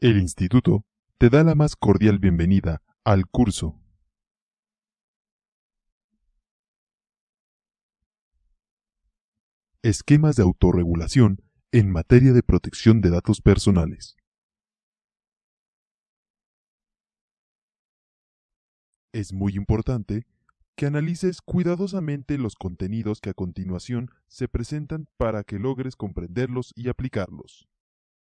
El instituto te da la más cordial bienvenida al curso. Esquemas de autorregulación en materia de protección de datos personales. Es muy importante que analices cuidadosamente los contenidos que a continuación se presentan para que logres comprenderlos y aplicarlos.